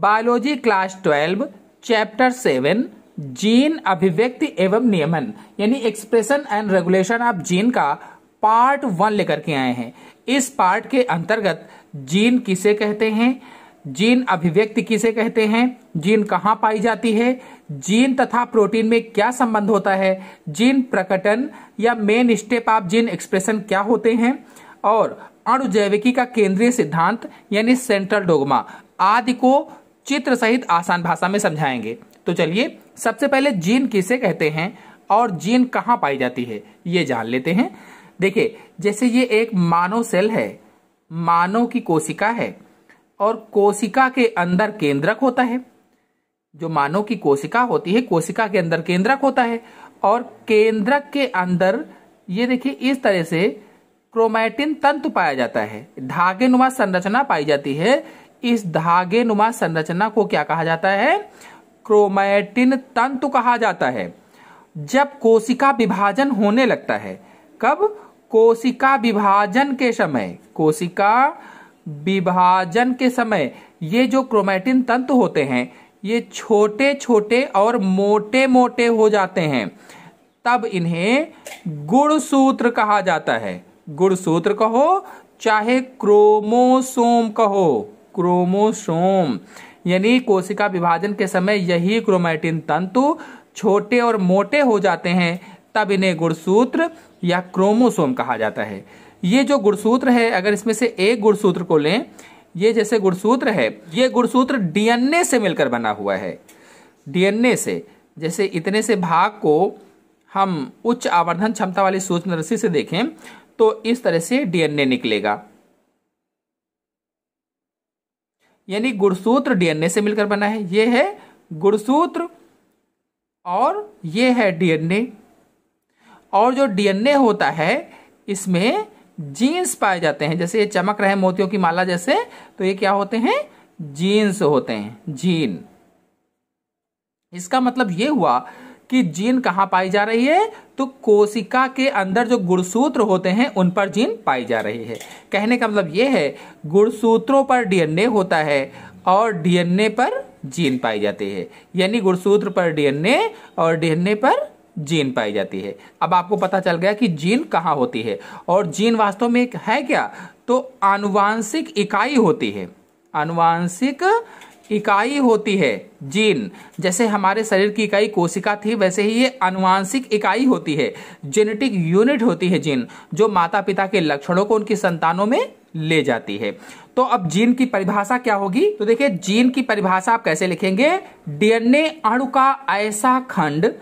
biology class twelve chapter seven gene अभिव्यक्ति एवं नियमन यानी expression and regulation of gene का पार्ट वन लेकर के आए हैं इस पार्ट के अंतर्गत जीन किसे कहते हैं जीन अभिव्यक्ति किसे कहते हैं जीन कहाँ पाई जाती है जीन तथा प्रोटीन में क्या संबंध होता है जीन प्रकटन या main step of gene expression क्या होते हैं और अणुजैविकी का केंद्रीय सिद्धांत यानी सेंट्रल डोगमा आदि को चित्र सहित आसान भाषा में समझाएंगे तो चलिए सबसे पहले जीन किसे कहते हैं और जीन कहाँ पाई जाती है ये जान लेते हैं देखिए जैसे ये एक मानव सेल है मानव की कोशिका है और कोशिका के अंदर केंद्रक होता है जो मानव की कोशिका होती है कोशिका के अंदर केंद्रक होता है और केंद्रक के अंदर ये देखिए इस तरह से क्रोमैटिन तंतु पाया जाता है धागे नुमा संरचना पाई जाती है इस धागे नुमा संरचना को क्या कहा जाता है क्रोमैटिन तंतु कहा जाता है जब कोशिका विभाजन होने लगता है कब कोशिका विभाजन के समय कोशिका विभाजन के समय ये जो क्रोमैटिन तंतु होते हैं ये छोटे छोटे और मोटे मोटे हो जाते हैं तब इन्हें गुणसूत्र कहा जाता है गुणसूत्र कहो चाहे क्रोमोसोम कहो क्रोमोसोम यानी कोशिका विभाजन के समय यही क्रोमैटिन तंतु छोटे और मोटे हो जाते हैं तब इन्हें गुणसूत्र या क्रोमोसोम कहा जाता है ये जो गुणसूत्र है अगर इसमें से एक गुणसूत्र को लें ये जैसे गुणसूत्र है ये गुणसूत्र डीएनए से मिलकर बना हुआ है डीएनए से जैसे इतने से भाग को हम उच्च आवर्धन क्षमता वाली सूक्ष्म रस्सी से देखें तो इस तरह से डीएनए निकलेगा यानी गुणसूत्र डीएनए से मिलकर बना है ये है गुणसूत्र और ये है डीएनए और जो डीएनए होता है इसमें जीन्स पाए जाते हैं जैसे ये चमक रहे मोतियों की माला जैसे तो ये क्या होते हैं जीन्स होते हैं जीन इसका मतलब ये हुआ कि जीन कहाँ पाई जा रही है तो कोशिका के अंदर जो गुणसूत्र होते हैं उन पर जीन पाई जा रही है कहने का मतलब ये है गुणसूत्रों पर डीएनए होता है और डीएनए पर जीन पाई जाती है यानी गुणसूत्र पर डीएनए और डीएनए पर जीन पाई जाती है अब आपको पता चल गया कि जीन कहाँ होती है और जीन वास्तव में है क्या तो आनुवांशिक इकाई होती है आनुवांशिक इकाई होती है जीन जैसे हमारे शरीर की इकाई कोशिका थी वैसे ही ये अनुवांशिक इकाई होती है जेनेटिक यूनिट होती है जीन जो माता पिता के लक्षणों को उनकी संतानों में ले जाती है तो अब जीन की परिभाषा क्या होगी तो देखिए जीन की परिभाषा आप कैसे लिखेंगे डीएनए अणु का ऐसा खंड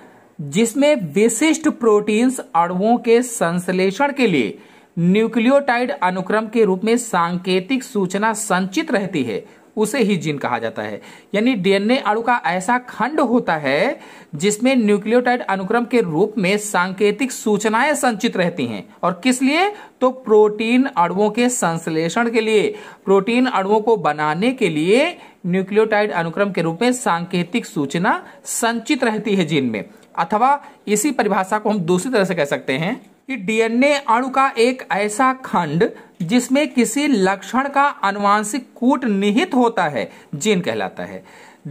जिसमें विशिष्ट प्रोटीन्स अणुओं के संश्लेषण के लिए न्यूक्लियोटाइड अनुक्रम के रूप में सांकेतिक सूचना संचित रहती है उसे ही जीन कहा जाता है यानी डीएनए अणु का ऐसा खंड होता है जिसमें न्यूक्लियोटाइड अनुक्रम के रूप में सांकेतिक सूचनाएं संचित रहती हैं और किस लिए तो प्रोटीन अणुओं के संश्लेषण के लिए प्रोटीन अणुओं को बनाने के लिए न्यूक्लियोटाइड अनुक्रम के रूप में सांकेतिक सूचना संचित रहती है जीन में अथवा इसी परिभाषा को हम दूसरी तरह से कह सकते हैं कि डीएनए अणु का एक ऐसा खंड जिसमें किसी लक्षण का अनुवांशिक कूट निहित होता है जीन कहलाता है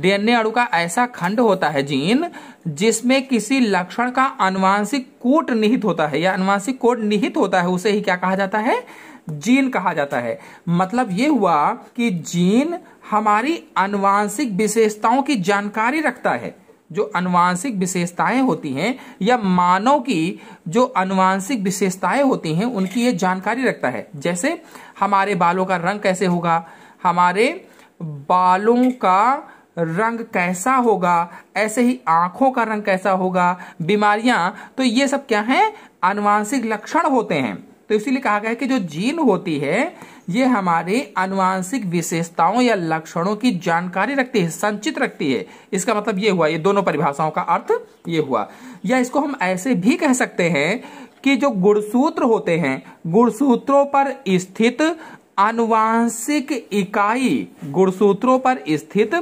डीएनए अणु का ऐसा खंड होता है जीन जिसमें किसी लक्षण का अनुवांशिक कूट निहित होता है या अनुवांशिक कोट निहित होता है उसे ही क्या कहा जाता है जीन कहा जाता है मतलब ये हुआ कि जीन हमारी अनुवांशिक विशेषताओं की जानकारी रखता है जो अनुवांशिक विशेषताएं होती हैं या मानव की जो अनुवांशिक विशेषताएं होती हैं उनकी ये जानकारी रखता है जैसे हमारे बालों का रंग कैसे होगा हमारे बालों का रंग कैसा होगा ऐसे ही आंखों का रंग कैसा होगा बीमारियां तो ये सब क्या है अनुवांशिक लक्षण होते हैं तो इसीलिए कहा गया है कि जो जीन होती है ये हमारी अनुवांशिक विशेषताओं या लक्षणों की जानकारी रखती है संचित रखती है इसका मतलब ये हुआ ये दोनों परिभाषाओं का अर्थ ये हुआ या इसको हम ऐसे भी कह सकते हैं कि जो गुणसूत्र होते हैं गुणसूत्रों पर स्थित अनुवांशिक इकाई गुणसूत्रों पर स्थित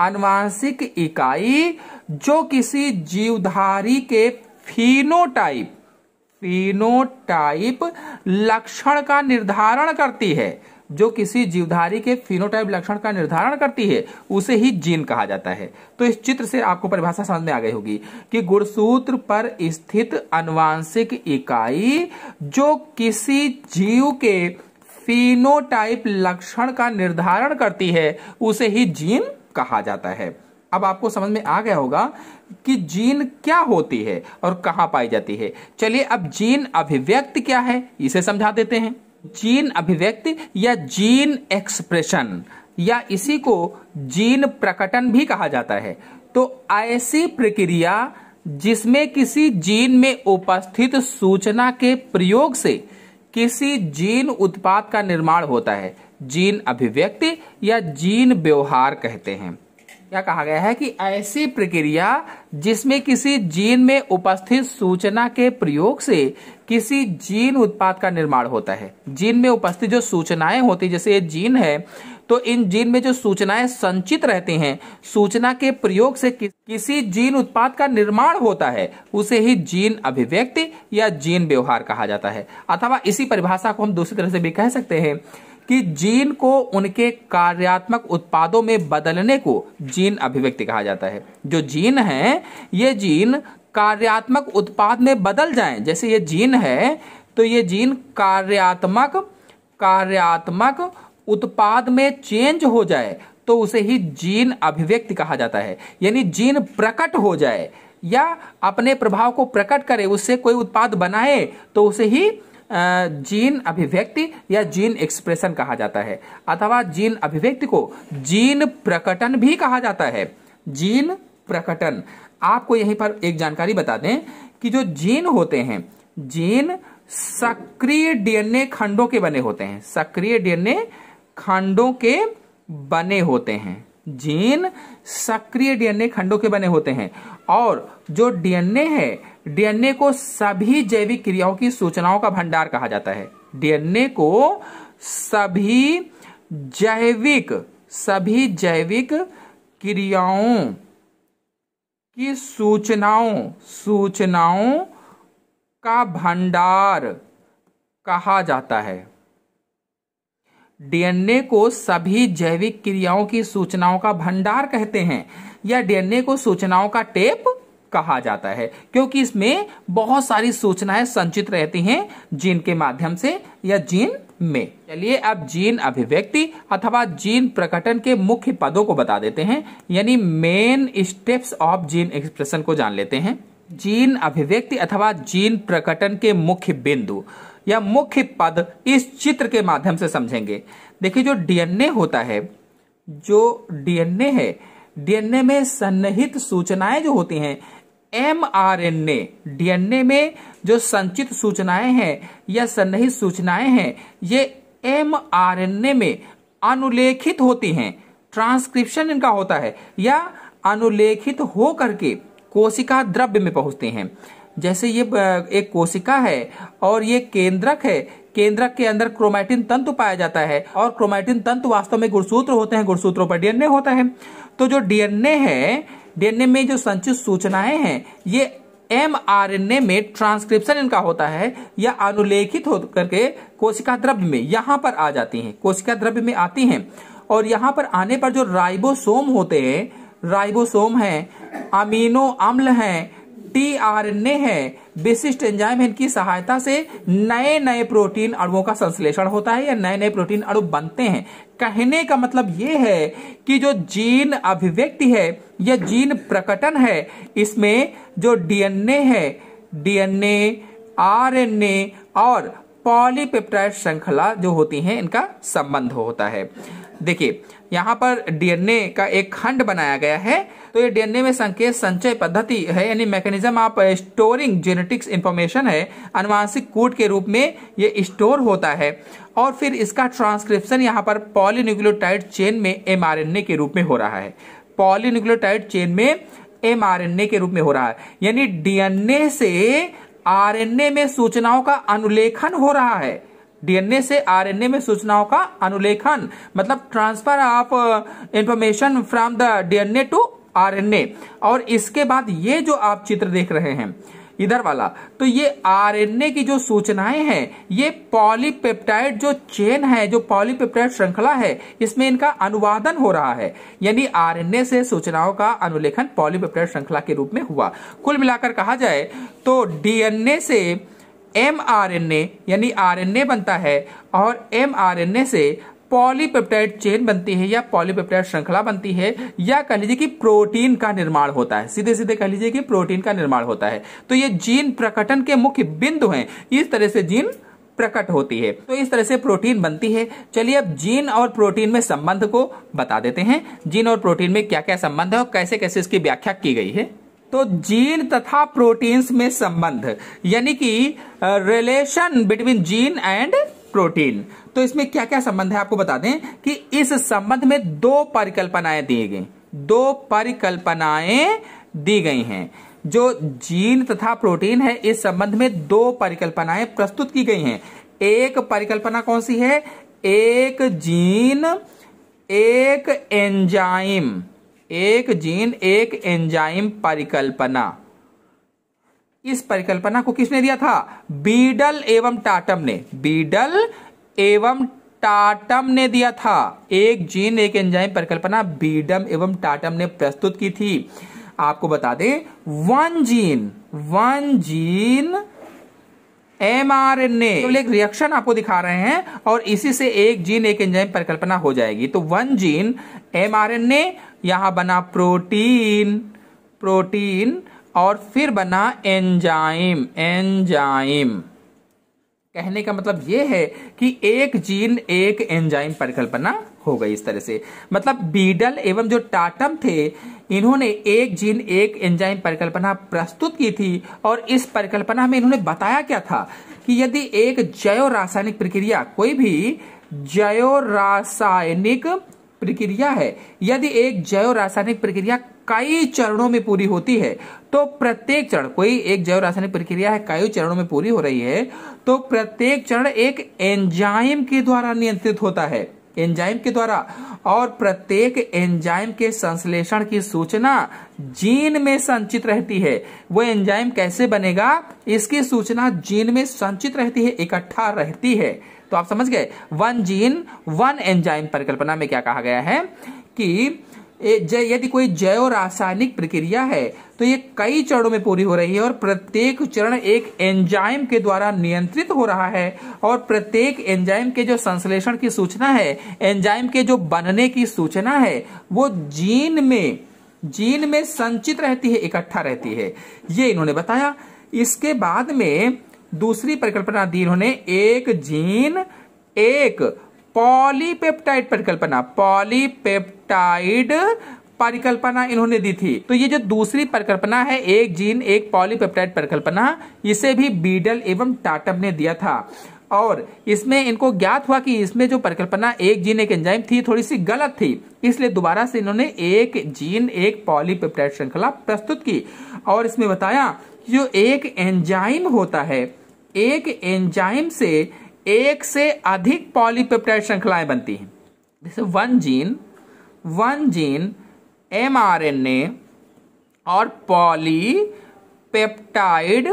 अनुवांशिक इकाई जो किसी जीवधारी के फिनोटाइप फिनोटाइप लक्षण का निर्धारण करती है जो किसी जीवधारी के फिनोटाइप लक्षण का निर्धारण करती है उसे ही जीन कहा जाता है तो इस चित्र से आपको परिभाषा समझ में आ गई होगी कि गुणसूत्र पर स्थित अनुवांशिक इकाई जो किसी जीव के फिनोटाइप लक्षण का निर्धारण करती है उसे ही जीन कहा जाता है अब आपको समझ में आ गया होगा कि जीन क्या होती है और कहां पाई जाती है चलिए अब जीन अभिव्यक्त क्या है इसे समझा देते हैं जीन अभिव्यक्त या जीन एक्सप्रेशन या इसी को जीन प्रकटन भी कहा जाता है तो ऐसी प्रक्रिया जिसमें किसी जीन में उपस्थित सूचना के प्रयोग से किसी जीन उत्पाद का निर्माण होता है जीन अभिव्यक्ति या जीन व्यवहार कहते हैं क्या कहा गया है कि ऐसी प्रक्रिया जिसमें किसी जीन में उपस्थित सूचना के प्रयोग से किसी जीन उत्पाद का निर्माण होता है जीन में उपस्थित जो सूचनाएं होती जैसे ये जीन है तो इन जीन में जो सूचनाएं संचित रहती हैं सूचना के प्रयोग से कि, किसी जीन उत्पाद का निर्माण होता है उसे ही जीन अभिव्यक्ति या जीन व्यवहार कहा जाता है अथवा इसी परिभाषा को हम दूसरी तरह से भी कह सकते हैं कि जीन को उनके कार्यात्मक उत्पादों में बदलने को जीन अभिव्यक्ति कहा जाता है जो जीन है ये जीन कार्यात्मक उत्पाद में बदल जाए जैसे ये जीन है तो ये जीन कार्यात्मक कार्यात्मक उत्पाद में चेंज हो जाए तो उसे ही जीन अभिव्यक्ति कहा जाता है यानी जीन प्रकट हो जाए या अपने प्रभाव को प्रकट करे उससे कोई उत्पाद बनाए तो उसे ही जीन अभिव्यक्ति या जीन एक्सप्रेशन कहा जाता है अथवा जीन अभिव्यक्ति को जीन प्रकटन भी कहा जाता है जीन प्रकटन आपको यहीं पर एक जानकारी बता दें कि जो जीन होते हैं जीन सक्रिय डीएनए खंडों के बने होते हैं सक्रिय डीएनए खंडों के बने होते हैं जीन सक्रिय डीएनए खंडों के बने होते हैं और जो डीएनए है डीएनए को सभी जैविक क्रियाओं की सूचनाओं का भंडार कहा जाता है डीएनए को सभी जैविक सभी जैविक क्रियाओं की सूचनाओं सूचनाओं का भंडार कहा जाता है डीएनए को सभी जैविक क्रियाओं की सूचनाओं का भंडार कहते हैं या डीएनए को सूचनाओं का टेप कहा जाता है क्योंकि इसमें बहुत सारी सूचनाएं संचित रहती हैं जीन के माध्यम से या जीन में चलिए अब जीन अभिव्यक्ति अथवा जीन प्रकटन के मुख्य पदों को बता देते हैं यानी main steps of gene expression को जान लेते हैं जीन अभिव्यक्ति अथवा जीन प्रकटन के मुख्य बिंदु या मुख्य पद इस चित्र के माध्यम से समझेंगे देखिए जो डीएनए होता है जो डीएनए है डीएनए में सन्निहित सूचनाएं जो होती हैं एमआरएनए डीएनए में जो संचित सूचनाएं हैं या सन्निहित सूचनाएं हैं ये एमआरएनए में अनुलेखित होती हैं ट्रांसक्रिप्शन इनका होता है या अनुलेखित हो करके कोशिका द्रव्य में पहुंचते हैं जैसे ये एक कोशिका है और ये केंद्रक है केंद्रक के अंदर क्रोमैटिन तंतु पाया जाता है और क्रोमैटिन तंतु वास्तव में गुणसूत्र होते हैं गुणसूत्रों पर डीएनए होता है तो जो डीएनए है डीएनए में जो संचित सूचनाएं हैं ये ए में ट्रांसक्रिप्शन इनका होता है या अनुलेखित होकर के कोशिका द्रव्य में यहाँ पर आ जाती हैं कोशिका द्रव्य में आती हैं और यहाँ पर आने पर जो राइबोसोम होते हैं राइबोसोम हैं अमीनो अम्ल हैं टीआरएनए है विशिष्ट एंजाइम इनकी सहायता से नए नए प्रोटीन अणुओं का संश्लेषण होता है या नए नए प्रोटीन अणु बनते हैं कहने का मतलब ये है कि जो जीन अभिव्यक्ति है या जीन प्रकटन है इसमें जो डीएनए है डीएनए आरएनए और पॉलीपेप्टाइड श्रृंखला जो होती है इनका संबंध होता है देखिए यहाँ पर डीएनए का एक खंड बनाया गया है तो ये डीएनए में संकेत संचय पद्धति है यानी मैकेनिज्म आप स्टोरिंग जेनेटिक्स इंफॉर्मेशन है अनुवांशिक कूट के रूप में ये स्टोर होता है और फिर इसका ट्रांसक्रिप्शन यहाँ पर पॉलीन्यूक्लियोटाइड चेन में एम के रूप में हो रहा है पॉलीन्यूक्लियोटाइड चेन में एम के रूप में हो रहा है यानी डीएनए से आरएनए में सूचनाओं का अनुलेखन हो रहा है डीएनए से आरएनए में सूचनाओं का अनुलेखन मतलब transfer of information from the DNA to RNA और इसके बाद ये जो आप चित्र देख रहे हैं इधर वाला तो ये आरएनए की जो सूचनाएं हैं ये पॉलीपेप्टाइड जो चेन है जो पॉलीपेप्टाइड श्रृंखला है इसमें इनका अनुवादन हो रहा है यानी आरएनए से सूचनाओं का अनुलेखन पॉलीपेप्टाइड श्रृंखला के रूप में हुआ कुल मिलाकर कहा जाए तो डीएनए से एम आर एन एनि यानी आर एन ए बनता है और एम आर एन ए से पॉलीपेप्टाइड चेन बनती है या पॉलीपेप्टाइड श्रृंखला बनती है या कह लीजिए कि प्रोटीन का निर्माण होता है सीधे सीधे कह लीजिए कि प्रोटीन का निर्माण होता है तो ये जीन प्रकटन के मुख्य बिंदु हैं इस तरह से जीन प्रकट होती है तो इस तरह से प्रोटीन बनती है चलिए अब जीन और प्रोटीन में संबंध को बता देते हैं जीन और प्रोटीन में क्या क्या संबंध है और कैसे कैसे इसकी व्याख्या की गई है तो जीन तथा प्रोटीन्स में संबंध यानी कि relation between gene and protein तो इसमें क्या क्या संबंध है आपको बता दें कि इस संबंध में दो परिकल्पनाएं दी गई दो परिकल्पनाएं दी गई हैं जो जीन तथा प्रोटीन है इस संबंध में दो परिकल्पनाएं प्रस्तुत की गई हैं एक परिकल्पना कौन सी है एक जीन एक एंजाइम एक जीन एक एंजाइम परिकल्पना इस परिकल्पना को किसने दिया था बीडल एवं टाटम ने बीडल एवं टाटम ने दिया था एक जीन एक एंजाइम परिकल्पना बीडम एवं टाटम ने प्रस्तुत की थी आपको बता दें one gene one gene M R N एक रिएक्शन आपको दिखा रहे हैं और इसी से एक जीन एक एंजाइम परिकल्पना हो जाएगी तो one gene M R N A यहां बना प्रोटीन प्रोटीन और फिर बना एंजाइम एंजाइम कहने का मतलब यह है कि एक जीन एक एंजाइम परिकल्पना हो गई इस तरह से मतलब बीडल एवं जो टाटम थे इन्होंने एक जीन एक एंजाइम परिकल्पना प्रस्तुत की थी और इस परिकल्पना में इन्होंने बताया क्या था कि यदि एक जैव रासायनिक प्रक्रिया कोई भी जैव रासायनिक प्रक्रिया है यदि एक जैव रासायनिक प्रक्रिया कई चरणों में पूरी होती है तो प्रत्येक चरण कोई एक जैव रासायनिक प्रक्रिया है कई चरणों में पूरी हो रही है तो प्रत्येक चरण एक एंजाइम के द्वारा नियंत्रित होता है एंजाइम के द्वारा और प्रत्येक एंजाइम के संश्लेषण की सूचना जीन में संचित रहती है वह एंजाइम कैसे बनेगा इसकी सूचना जीन में संचित रहती है इकट्ठा रहती है तो आप समझ गए वन जीन वन एंजाइम परिकल्पना में क्या कहा गया है कि यदि कोई जैव रासायनिक प्रक्रिया है तो ये कई चरणों में पूरी हो रही है और प्रत्येक चरण एक एंजाइम के द्वारा नियंत्रित हो रहा है और प्रत्येक एंजाइम के जो संश्लेषण की सूचना है एंजाइम के जो बनने की सूचना है वो जीन में जीन में संचित रहती है इकट्ठा रहती है ये इन्होंने बताया इसके बाद में दूसरी परिकल्पना दी इन्होंने एक जीन एक पॉलीपेप्टाइड परिकल्पना पॉलीपेप्टाइड परिकल्पना इन्होंने दी थी तो ये जो दूसरी परिकल्पना है एक जीन एक पॉलीपेप्टाइड परिकल्पना इसे भी बीडल एवं टाटम ने दिया था और इसमें इनको ज्ञात हुआ कि इसमें जो परिकल्पना एक जीन एक एंजाइम थी थोड़ी सी गलत थी इसलिए दोबारा से इन्होंने एक जीन एक पॉलीपेप्टाइड श्रृंखला प्रस्तुत की और इसमें बताया जो एक एंजाइम होता है एक एंजाइम से एक से अधिक पॉलीपेप्टाइड श्रृंखलाएं बनती हैं जैसे one gene one gene mRNA और पॉलीपेप्टाइड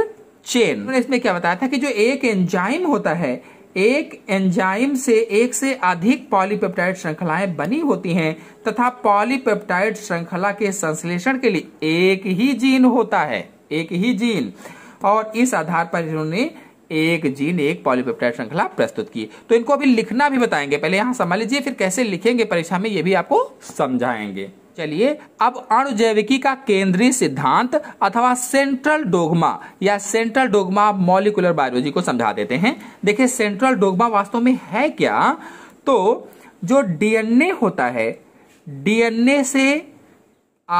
चेन इसमें क्या बताया था कि जो एक एंजाइम होता है एक एंजाइम से एक से अधिक पॉलीपेप्टाइड श्रृंखलाएं बनी होती हैं तथा पॉलीपेप्टाइड श्रृंखला के संश्लेषण के लिए एक ही जीन होता है एक ही जीन और इस आधार पर इन्होंने एक जीन एक पॉलीपेप्टाइड श्रृंखला प्रस्तुत की तो इनको अभी लिखना भी बताएंगे पहले यहां समझ लीजिए फिर कैसे लिखेंगे परीक्षा में ये भी आपको समझाएंगे चलिए अब अणुजैविकी का केंद्रीय सिद्धांत अथवा सेंट्रल डोगमा या सेंट्रल डोगमा मॉलिकुलर बायोलॉजी को समझा देते हैं देखिए सेंट्रल डोगमा वास्तव में है क्या तो जो डीएनए होता है डीएनए से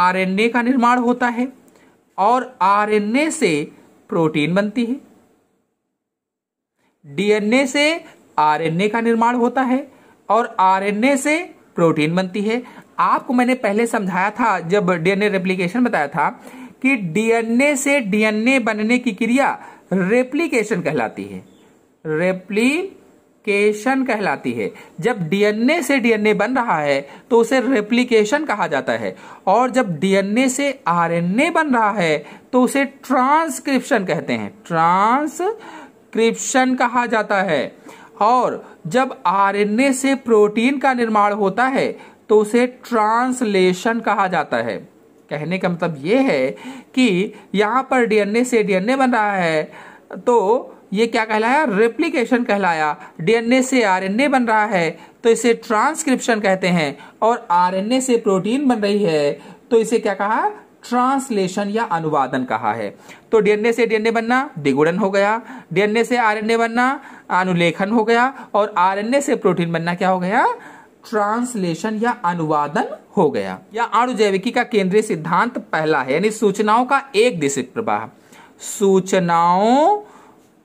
आरएनए का निर्माण होता है और आरएनए से प्रोटीन बनती है डीएनए से आरएनए का निर्माण होता है और आरएनए से प्रोटीन बनती है आपको मैंने पहले समझाया था जब डीएनए रेप्लिकेशन बताया था कि डीएनए से डीएनए बनने की क्रिया रेप्लिकेशन कहलाती है रेप्लिकेशन कहलाती है जब डीएनए से डीएनए बन रहा है तो उसे रेप्लिकेशन कहा जाता है और जब डीएनए से आरएनए बन रहा है तो उसे ट्रांसक्रिप्शन कहते हैं ट्रांस ट्रांसक्रिप्शन कहा जाता है और जब आरएनए से प्रोटीन का निर्माण होता है तो उसे ट्रांसलेशन कहा जाता है कहने का मतलब यह है कि यहां पर डीएनए से डीएनए बन रहा है तो ये क्या कहलाया रेप्लीकेशन कहलाया डीएनए से आरएनए बन रहा है तो इसे ट्रांसक्रिप्शन कहते हैं और आरएनए से प्रोटीन बन रही है तो इसे क्या कहा ट्रांसलेशन या अनुवादन कहा है तो डीएनए से डीएनए बनना दिगुड़न हो गया डीएनए से आरएनए बनना अनुलेखन हो गया और आरएनए से प्रोटीन बनना क्या हो गया ट्रांसलेशन या अनुवादन हो गया या अणुजैविकी का केंद्रीय सिद्धांत पहला है यानी सूचनाओं का एक दिशिक प्रवाह सूचनाओं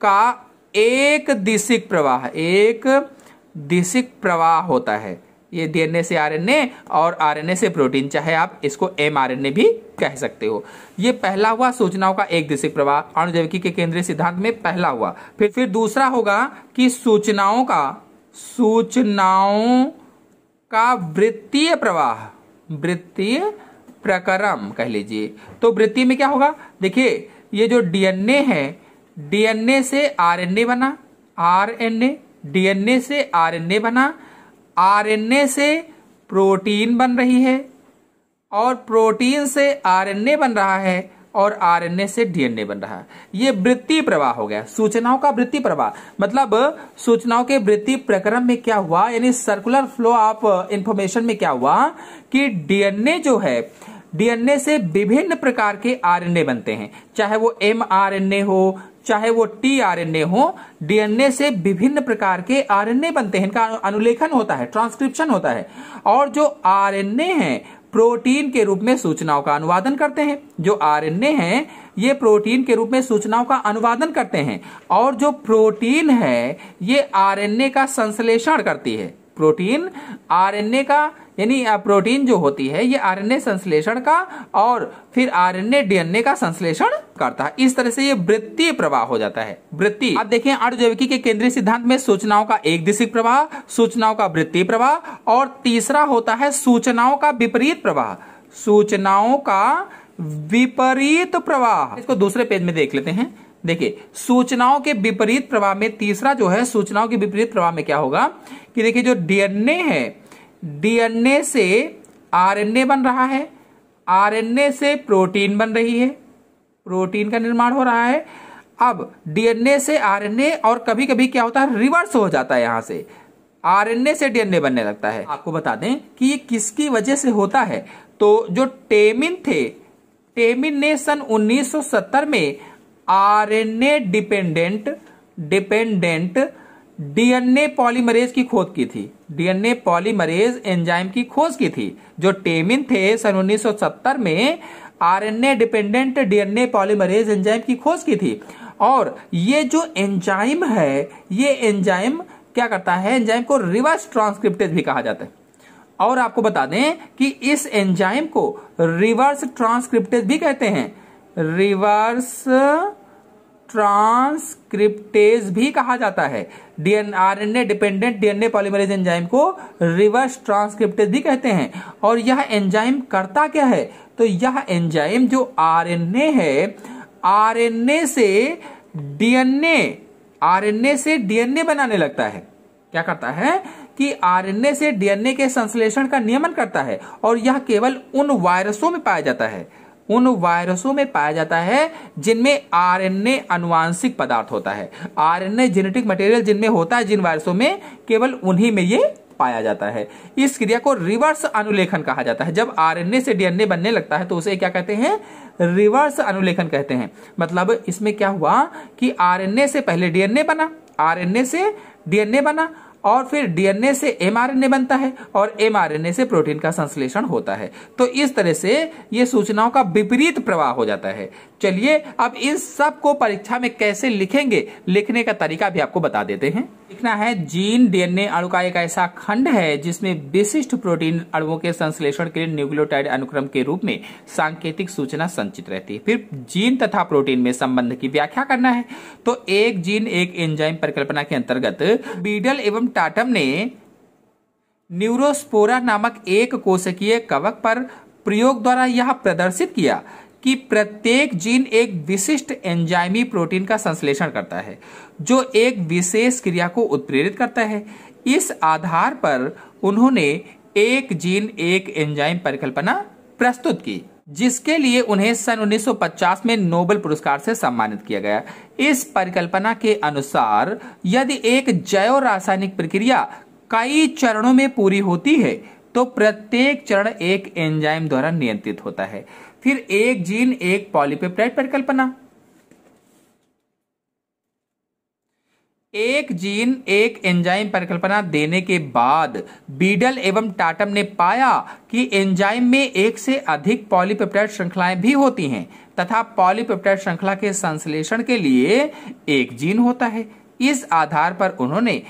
का एक दिशिक प्रवाह एक दिशिक प्रवाह होता है ये डीएनए से आरएनए और आरएनए से प्रोटीन चाहे आप इसको एमआरएनए भी कह सकते हो ये पहला हुआ सूचनाओं का एक दिशिक प्रवाह अणुजैविकी के केंद्रीय सिद्धांत में पहला हुआ फिर फिर दूसरा होगा कि सूचनाओं का सूचनाओं का वृत्तीय प्रवाह वृत्तीय प्रकरम कह लीजिए तो वृत्तीय में क्या होगा देखिए ये जो डीएनए है डीएनए से आरएनए बना आरएनए डीएनए से आरएनए बना आरएनए से प्रोटीन बन रही है और प्रोटीन से आरएनए बन रहा है और आरएनए से डीएनए बन रहा है ये वृत्ति प्रवाह हो गया सूचनाओं का वृत्ति प्रवाह मतलब सूचनाओं के वृत्ति प्रक्रम में क्या हुआ यानी सर्कुलर फ्लो ऑफ इंफॉर्मेशन में क्या हुआ कि डीएनए जो है डीएनए से विभिन्न प्रकार के आरएनए बनते हैं चाहे वो एमआरएनए हो चाहे वो टीआरएनए हो डीएनए से विभिन्न प्रकार के आरएनए बनते हैं इनका अनुलेखन होता है ट्रांसक्रिप्शन होता है और जो आरएनए हैं प्रोटीन के रूप में सूचनाओं का अनुवादन करते हैं जो आरएनए हैं ये प्रोटीन के रूप में सूचनाओं का अनुवादन करते हैं और जो प्रोटीन है ये आरएनए का संश्लेषण करती है प्रोटीन आरएनए का यानी प्रोटीन जो होती है ये आरएनए संश्लेषण का और फिर आरएनए डीएनए का संश्लेषण करता है इस तरह से ये वृत्तीय प्रवाह हो जाता है वृत्ति आप देखें अर्धजैविकी के केंद्रीय सिद्धांत में सूचनाओं का एक दिशिक प्रवाह सूचनाओं का वृत्तीय प्रवाह और तीसरा होता है सूचनाओं का विपरीत प्रवाह सूचनाओं का विपरीत प्रवाह इसको दूसरे पेज में देख लेते हैं देखिए सूचनाओं के विपरीत प्रवाह में तीसरा जो है सूचनाओं के विपरीत प्रवाह में क्या होगा कि देखिए जो डीएनए है डीएनए से आरएनए बन रहा है आरएनए से प्रोटीन बन रही है प्रोटीन का निर्माण हो रहा है अब डीएनए से आरएनए और कभी कभी क्या होता है रिवर्स हो जाता है यहां से आरएनए से डीएनए बनने लगता है आपको बता दें कि ये किसकी वजह से होता है तो जो टेमिन थे टेमिन ने सन 1970 में RNA dependent dependent DNA polymerase की खोज की थी डीएनए पॉलीमरेज एंजाइम की खोज की थी जो टेमिन थे सन 1970 में RNA dependent DNA polymerase enzyme की खोज की थी और ये जो एंजाइम है ये एंजाइम क्या करता है एंजाइम को रिवर्स ट्रांसक्रिप्टेज भी कहा जाता है और आपको बता दें कि इस एंजाइम को रिवर्स ट्रांसक्रिप्टेज भी कहते हैं रिवर्स ट्रांसक्रिप्टेज भी कहा जाता है डीएनआरएनए डिपेंडेंट डीएनए पॉलीमरेज एंजाइम को रिवर्स ट्रांसक्रिप्टेज भी कहते हैं और यह एंजाइम करता क्या है तो यह एंजाइम जो आरएनए है आरएनए से डीएनए आरएनए से डीएनए बनाने लगता है क्या करता है कि आरएनए से डीएनए के संश्लेषण का नियमन करता है और यह केवल उन वायरसों में पाया जाता है उन वायरसों में पाया जाता है जिनमें आरएनए अनुवांशिक पदार्थ होता है आरएनए जेनेटिक मटेरियल जिनमें होता है जिन वायरसों में केवल उन्हीं में ये पाया जाता है इस क्रिया को रिवर्स अनुलेखन कहा जाता है जब आरएनए से डीएनए बनने लगता है तो उसे क्या कहते हैं रिवर्स अनुलेखन कहते हैं मतलब इसमें क्या हुआ कि आरएनए से पहले डीएनए बना आरएनए से डीएनए बना और फिर डीएनए से एमआरएनए बनता है और एमआरएनए से प्रोटीन का संश्लेषण होता है तो इस तरह से ये सूचनाओं का विपरीत प्रवाह हो जाता है चलिए अब इन सब को परीक्षा में कैसे लिखेंगे लिखने का तरीका भी आपको बता देते हैं लिखना है जीन डीएनए अणु का एक ऐसा खंड है जिसमें विशिष्ट प्रोटीन अणुओं के संश्लेषण के लिए न्यूक्लियोटाइड अनुक्रम के रूप में सांकेतिक सूचना संचित रहती है फिर जीन तथा प्रोटीन में संबंध की व्याख्या करना है तो एक जीन एक एंजाइम परिकल्पना के अंतर्गत बीडल एवं टाटम ने न्यूरोस्पोरा नामक एक कोशकीय कवक पर प्रयोग द्वारा यह प्रदर्शित किया कि प्रत्येक जीन एक विशिष्ट एंजाइमी प्रोटीन का संश्लेषण करता है जो एक विशेष क्रिया को उत्प्रेरित करता है इस आधार पर उन्होंने एक जीन एक एंजाइम परिकल्पना प्रस्तुत की जिसके लिए उन्हें सन 1950 में नोबेल पुरस्कार से सम्मानित किया गया इस परिकल्पना के अनुसार यदि एक जैव रासायनिक प्रक्रिया कई चरणों में पूरी होती है तो प्रत्येक चरण एक एंजाइम द्वारा नियंत्रित होता है फिर एक जीन एक पॉलीपेप्टाइड परिकल्पना एक जीन एक एंजाइम परिकल्पना देने के बाद बीडल एवं टाटम ने पाया कि एंजाइम में एक से अधिक पॉलीपेप्टाइड श्रृंखलाएं भी होती हैं तथा पॉलीपेप्टाइड श्रृंखला के संश्लेषण के लिए एक जीन होता है इस आधार पर उन्होंने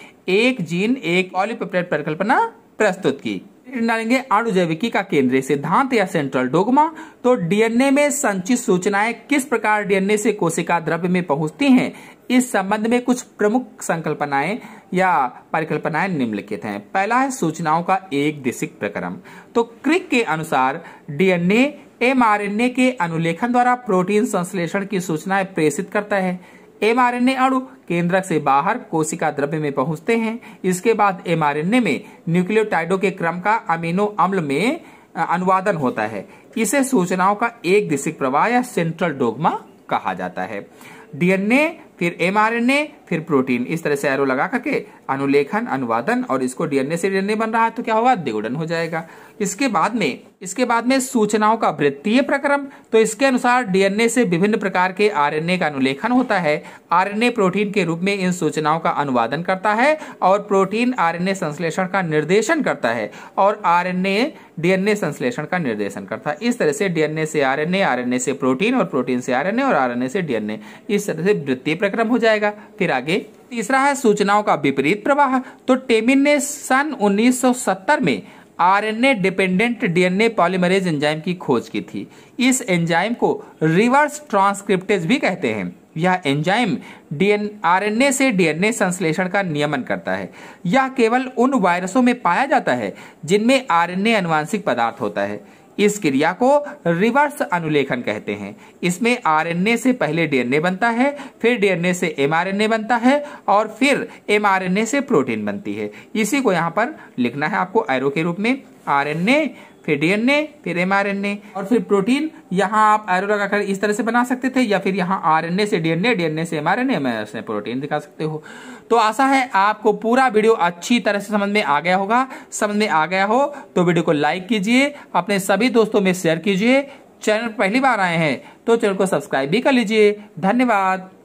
एक जीन एक पॉलीपेप्टाइड परिकल्पना प्रस्तुत की प्रश्न डालेंगे अणुजैविकी का केंद्रीय सिद्धांत या सेंट्रल डोगमा तो डीएनए में संचित सूचनाएं किस प्रकार डीएनए से कोशिका द्रव्य में पहुंचती हैं इस संबंध में कुछ प्रमुख संकल्पनाएं या परिकल्पनाएं निम्नलिखित हैं पहला है सूचनाओं का एक दिशिक प्रक्रम तो क्रिक के अनुसार डीएनए एमआरएनए के अनुलेखन द्वारा प्रोटीन संश्लेषण की सूचनाएं प्रेषित करता है एम आर एन ए अणु केंद्रक से बाहर कोशिका द्रव्य में पहुंचते हैं इसके बाद एम आर एन ए में न्यूक्लियोटाइडो के क्रम का अमीनो अम्ल में अनुवादन होता है इसे सूचनाओं का एक दिशिक प्रवाह या सेंट्रल डोगमा कहा जाता है डीएनए फिर एमआरएनए फिर प्रोटीन इस तरह से एरो लगा करके अनुलेखन अनुवादन और इसको डीएनए से डीएनए बन रहा है तो क्या होगा द्विगुणन हो जाएगा इसके बाद में इसके बाद में सूचनाओं का वृत्तीय प्रक्रम तो इसके अनुसार डीएनए से विभिन्न प्रकार के आरएनए का अनुलेखन होता है आरएनए प्रोटीन के रूप में इन सूचनाओं का अनुवादन करता है और प्रोटीन आरएनए संश्लेषण का निर्देशन करता है और आरएनए डीएनए संश्लेषण का निर्देशन करता है इस तरह से डीएनए से आरएनए आरएनए से प्रोटीन और प्रोटीन से आरएनए और आरएनए से डीएनए इस तरह से वृत्तीय प्रकार घटनाक्रम हो जाएगा फिर आगे तीसरा है सूचनाओं का विपरीत प्रवाह तो टेमिन ने सन 1970 में RNA dependent DNA polymerase enzyme की खोज की थी इस एंजाइम को रिवर्स ट्रांसक्रिप्टेज भी कहते हैं यह एंजाइम डीएन आरएनए से डीएनए संश्लेषण का नियमन करता है यह केवल उन वायरसों में पाया जाता है जिनमें आरएनए अनुवांशिक पदार्थ होता है इस क्रिया को रिवर्स अनुलेखन कहते हैं इसमें आरएनए से पहले डीएनए बनता है फिर डीएनए से एमआरएनए बनता है और फिर एमआरएनए से प्रोटीन बनती है इसी को यहां पर लिखना है आपको एरो के रूप में आरएनए फिर डीएनए फिर एमआरएनए और फिर प्रोटीन यहाँ आप एरो लगाकर इस तरह से बना सकते थे या फिर यहाँ आरएनए से डीएनए डीएनए से एमआरएनए से प्रोटीन दिखा सकते हो तो आशा है आपको पूरा वीडियो अच्छी तरह से समझ में आ गया होगा समझ में आ गया हो तो वीडियो को लाइक कीजिए अपने सभी दोस्तों में शेयर कीजिए चैनल पहली बार आए हैं तो चैनल को सब्सक्राइब भी कर लीजिए धन्यवाद